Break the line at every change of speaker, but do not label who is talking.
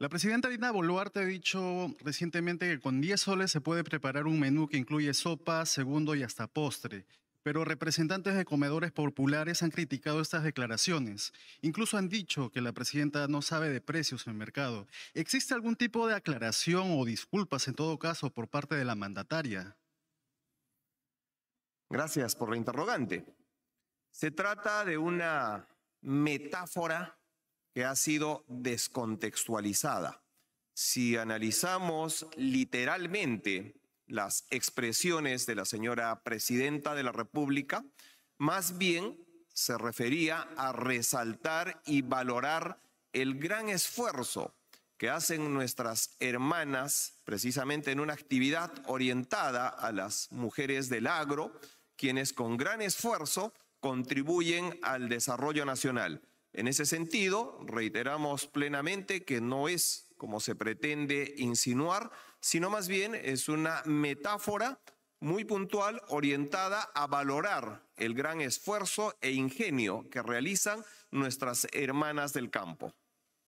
La presidenta Dina Boluarte ha dicho recientemente que con 10 soles se puede preparar un menú que incluye sopa, segundo y hasta postre. Pero representantes de comedores populares han criticado estas declaraciones. Incluso han dicho que la presidenta no sabe de precios en el mercado. ¿Existe algún tipo de aclaración o disculpas en todo caso por parte de la mandataria?
Gracias por la interrogante. Se trata de una metáfora que ha sido descontextualizada. Si analizamos literalmente las expresiones de la señora presidenta de la República, más bien se refería a resaltar y valorar el gran esfuerzo que hacen nuestras hermanas precisamente en una actividad orientada a las mujeres del agro, quienes con gran esfuerzo contribuyen al desarrollo nacional. En ese sentido, reiteramos plenamente que no es como se pretende insinuar, sino más bien es una metáfora muy puntual orientada a valorar el gran esfuerzo e ingenio que realizan nuestras hermanas del campo.